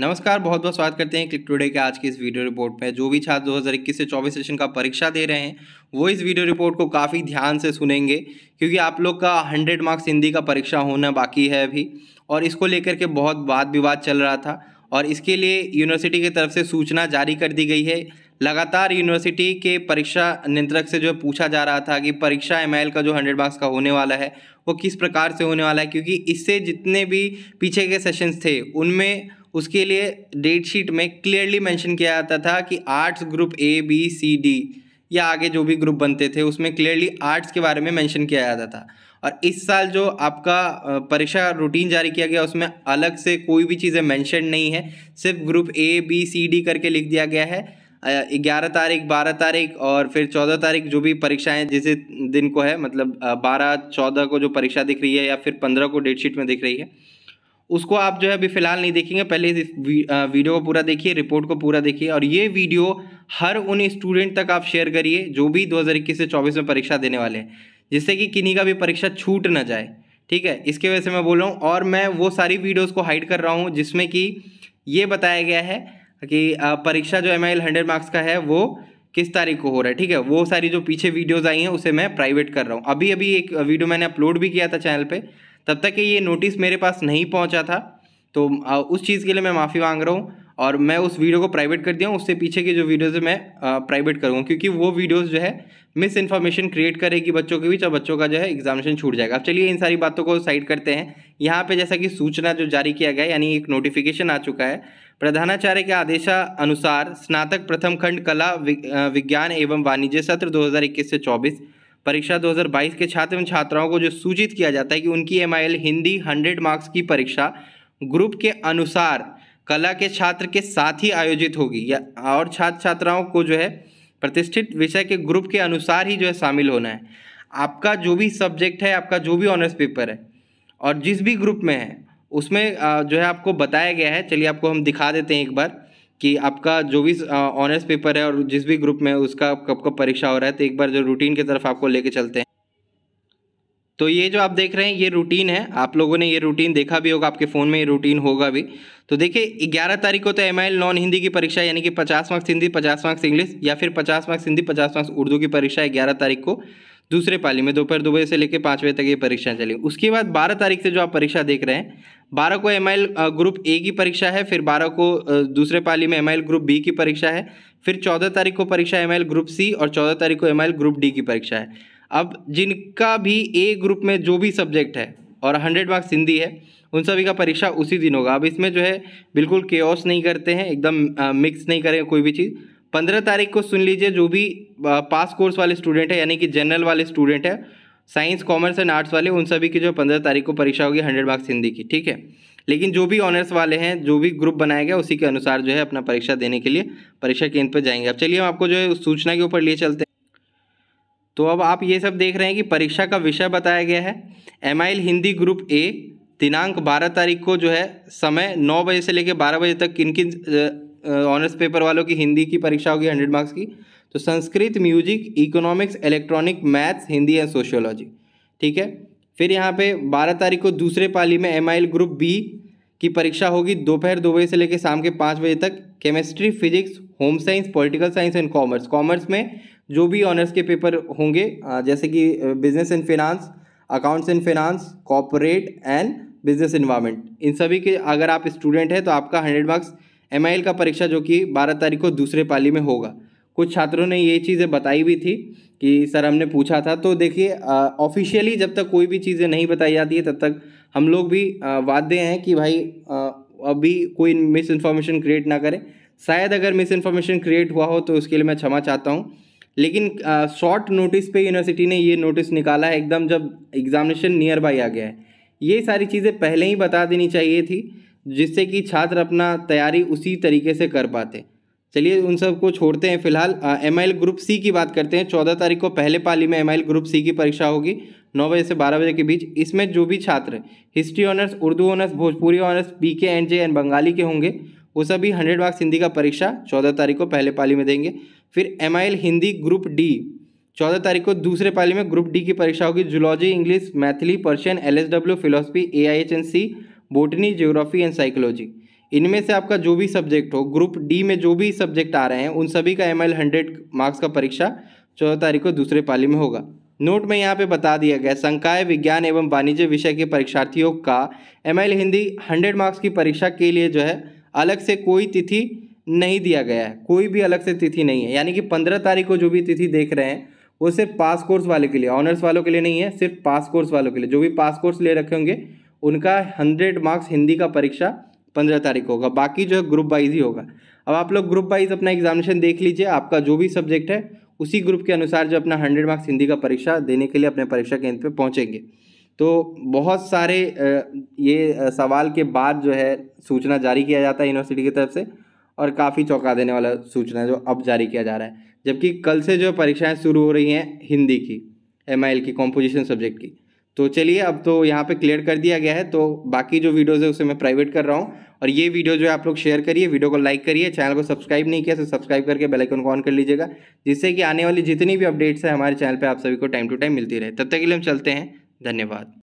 नमस्कार बहुत बहुत स्वागत करते हैं क्लिक टुडे के आज के इस वीडियो रिपोर्ट में जो भी छात्र 2021 से 24 सेशन का परीक्षा दे रहे हैं वो इस वीडियो रिपोर्ट को काफ़ी ध्यान से सुनेंगे क्योंकि आप लोग का 100 मार्क्स हिंदी का परीक्षा होना बाकी है अभी और इसको लेकर के बहुत वाद विवाद चल रहा था और इसके लिए यूनिवर्सिटी की तरफ से सूचना जारी कर दी गई है लगातार यूनिवर्सिटी के परीक्षा नियंत्रक से जो पूछा जा रहा था कि परीक्षा एम का जो हंड्रेड मार्क्स का होने वाला है वो किस प्रकार से होने वाला है क्योंकि इससे जितने भी पीछे के सेशंस थे उनमें उसके लिए डेट शीट में क्लियरली मेंशन किया जाता था कि arts group A B C D या आगे जो भी ग्रुप बनते थे उसमें क्लियरली आर्ट्स के बारे में मेंशन किया जाता था और इस साल जो आपका परीक्षा रूटीन जारी किया गया उसमें अलग से कोई भी चीज़ें मेंशन नहीं है सिर्फ group A B C D करके लिख दिया गया है ग्यारह तारीख बारह तारीख और फिर चौदह तारीख जो भी परीक्षाएं जिस दिन को है मतलब बारह चौदह को जो परीक्षा दिख रही है या फिर पंद्रह को डेट शीट में दिख रही है उसको आप जो है अभी फ़िलहाल नहीं देखेंगे पहले इस वीडियो को पूरा देखिए रिपोर्ट को पूरा देखिए और ये वीडियो हर उन स्टूडेंट तक आप शेयर करिए जो भी 2021 से 24 में परीक्षा देने वाले हैं जिससे कि किन्हीं का भी परीक्षा छूट ना जाए ठीक है इसके वजह से मैं बोल रहा हूँ और मैं वो सारी वीडियोज़ को हाइड कर रहा हूँ जिसमें कि ये बताया गया है कि परीक्षा जो एम आई हंड्रेड मार्क्स का है वो किस तारीख को हो रहा है ठीक है वो सारी जो पीछे वीडियोज़ आई हैं उसे मैं प्राइवेट कर रहा हूँ अभी अभी एक वीडियो मैंने अपलोड भी किया था चैनल पर तब तक ये नोटिस मेरे पास नहीं पहुँचा था तो उस चीज़ के लिए मैं माफ़ी मांग रहा हूँ और मैं उस वीडियो को प्राइवेट कर दिया हूँ उससे पीछे की जो वीडियोज़ है मैं प्राइवेट करूँगा क्योंकि वो वीडियोज़ जो है मिस इन्फॉर्मेशन क्रिएट करेगी बच्चों के बीच और बच्चों का जो है एग्जामिनेशन छूट जाएगा अब चलिए इन सारी बातों को साइड करते हैं यहाँ पे जैसा कि सूचना जो जारी किया गया यानी एक नोटिफिकेशन आ चुका है प्रधानाचार्य के आदेशा अनुसार स्नातक प्रथम खंड कला विज्ञान एवं वाणिज्य सत्र दो से चौबीस परीक्षा 2022 के छात्र एवं छात्राओं को जो सूचित किया जाता है कि उनकी एम हिंदी हंड्रेड मार्क्स की परीक्षा ग्रुप के अनुसार कला के छात्र के साथ ही आयोजित होगी या और छात्र छात्राओं को जो है प्रतिष्ठित विषय के ग्रुप के अनुसार ही जो है शामिल होना है आपका जो भी सब्जेक्ट है आपका जो भी ऑनर्स पेपर है और जिस भी ग्रुप में है उसमें जो है आपको बताया गया है चलिए आपको हम दिखा देते हैं एक बार कि आपका जो भी ऑनर्स पेपर है और जिस भी ग्रुप में उसका कब कब परीक्षा हो रहा है तो एक बार जो रूटीन की तरफ आपको लेके चलते हैं तो ये जो आप देख रहे हैं ये रूटीन है आप लोगों ने ये रूटीन देखा भी होगा आपके फ़ोन में ये रूटीन होगा भी तो देखिए ग्यारह तारीख को तो एम नॉन हिंदी की परीक्षा यानी कि पचास मार्क्स हिंदी पचास मार्क्स इंग्लिश या फिर पचास मार्क्स हिंदी पचास मार्क्स उर्दू की परीक्षा है ग्यारह तारीख को दूसरे पाली में दोपहर दो बजे से लेकर पाँच बजे तक ये परीक्षा चली उसके बाद बारह तारीख से जो आप परीक्षा देख रहे हैं बारह को एम ग्रुप ए की परीक्षा है फिर बारह को दूसरे पाली में एम ग्रुप बी की परीक्षा है फिर चौदह तारीख को परीक्षा एम ग्रुप सी और चौदह तारीख को एम ग्रुप डी की परीक्षा है अब जिनका भी ए ग्रुप में जो भी सब्जेक्ट है और हंड्रेड मार्क्स हिंदी है उन सभी का परीक्षा उसी दिन होगा अब इसमें जो है बिल्कुल के नहीं करते हैं एकदम मिक्स नहीं करें कोई भी चीज़ पंद्रह तारीख को सुन लीजिए जो भी पास कोर्स वाले स्टूडेंट है यानी कि जनरल वाले स्टूडेंट है साइंस कॉमर्स एंड आर्ट्स वाले उन सभी की जो पंद्रह तारीख को परीक्षा होगी हंड्रेड मार्क्स हिंदी की ठीक है लेकिन जो भी ऑनर्स वाले हैं जो भी ग्रुप बनाया गया उसी के अनुसार जो है अपना परीक्षा देने के लिए परीक्षा केंद्र पर जाएंगे अब चलिए हम आपको जो है सूचना के ऊपर लिए चलते हैं तो अब आप ये सब देख रहे हैं कि परीक्षा का विषय बताया गया है एम हिंदी ग्रुप ए दिनांक बारह तारीख को जो है समय नौ बजे से लेकर बारह बजे तक किन किन ऑनर्स पेपर वालों की हिंदी की परीक्षा होगी हंड्रेड मार्क्स की तो Sanskrit music economics electronic maths Hindi and sociology ठीक है फिर यहाँ पे बारह तारीख को दूसरे पाली में एम ग्रुप बी की परीक्षा होगी दोपहर दो बजे से लेकर शाम के पाँच बजे तक chemistry physics home science political science and commerce commerce में जो भी ऑनर्स के पेपर होंगे जैसे कि business and finance accounts and finance corporate and business environment इन सभी के अगर आप स्टूडेंट हैं तो आपका हंड्रेड मार्क्स एम का परीक्षा जो कि बारह तारीख को दूसरे पाली में होगा कुछ छात्रों ने ये चीज़ें बताई भी थी कि सर हमने पूछा था तो देखिए ऑफिशियली जब तक कोई भी चीज़ें नहीं बताई जाती है तब तक हम लोग भी वादे हैं कि भाई आ, अभी कोई मिस इन्फॉर्मेशन क्रिएट ना करें शायद अगर मिस इन्फॉर्मेशन क्रिएट हुआ हो तो उसके लिए मैं क्षमा चाहता हूँ लेकिन शॉर्ट नोटिस पे यूनिवर्सिटी ने ये नोटिस निकाला है एकदम जब एग्जामिनेशन नियर बाई आ गया है ये सारी चीज़ें पहले ही बता देनी चाहिए थी जिससे कि छात्र अपना तैयारी उसी तरीके से कर पाते चलिए उन सब को छोड़ते हैं फिलहाल एम आई ग्रुप सी की बात करते हैं चौदह तारीख को पहले पाली में एम आई ग्रुप सी की परीक्षा होगी नौ बजे से बारह बजे के बीच इसमें जो भी छात्र history honours Urdu honours Bhojpuri honours B K and J and Bengali के होंगे वो सभी हंड्रेड मार्क्स हिंदी का परीक्षा चौदह तारीख को पहले पाली में देंगे फिर एम हिंदी ग्रुप डी चौदह तारीख को दूसरे पाली में ग्रुप डी की परीक्षा होगी zoology English Maithili Persian L S W philosophy A I H N C botany geography and psychology इनमें से आपका जो भी सब्जेक्ट हो ग्रुप डी में जो भी सब्जेक्ट आ रहे हैं उन सभी का एम एल हंड्रेड मार्क्स का परीक्षा चौदह तारीख को दूसरे पाली में होगा नोट में यहाँ पे बता दिया गया संकाय विज्ञान एवं वाणिज्य विषय के परीक्षार्थियों का M L Hindi hundred marks की परीक्षा के लिए जो है अलग से कोई तिथि नहीं दिया गया है कोई भी अलग से तिथि नहीं है यानी कि पंद्रह तारीख को जो भी तिथि देख रहे हैं वो सिर्फ पास कोर्स वाले के लिए ऑनर्स वालों के लिए नहीं है सिर्फ पास कोर्स वालों के लिए जो भी पास कोर्स ले रखे होंगे उनका हंड्रेड मार्क्स हिंदी का परीक्षा पंद्रह तारीख को होगा बाकी जो है ग्रुप वाइज ही होगा अब आप लोग ग्रुप वाइज अपना एग्जामिनेशन देख लीजिए आपका जो भी सब्जेक्ट है उसी ग्रुप के अनुसार जो अपना हंड्रेड मार्क्स हिंदी का परीक्षा देने के लिए अपने परीक्षा केंद्र पर पहुँचेंगे तो बहुत सारे ये सवाल के बाद जो है सूचना जारी किया जाता है यूनिवर्सिटी की तरफ से और काफ़ी चौंका देने वाला सूचना जो अब जारी किया जा रहा है जबकि कल से जो परीक्षाएं शुरू हो रही हैं हिंदी की एम की कॉम्पोजिशन सब्जेक्ट की तो चलिए अब तो यहाँ पे क्लियर कर दिया गया है तो बाकी जो वीडियोज़ है उसे मैं प्राइवेट कर रहा हूँ और ये वीडियो जो है आप लोग शेयर करिए वीडियो को लाइक करिए चैनल को सब्सक्राइब नहीं किया तो सब्सक्राइब करके बेल आइकन को ऑन कर लीजिएगा जिससे कि आने वाली जितनी भी अपडेट्स है हमारे चैनल पर आप सभी को टाइम टू टाइम मिलती रहे तब तक के लिए हम चलते हैं धन्यवाद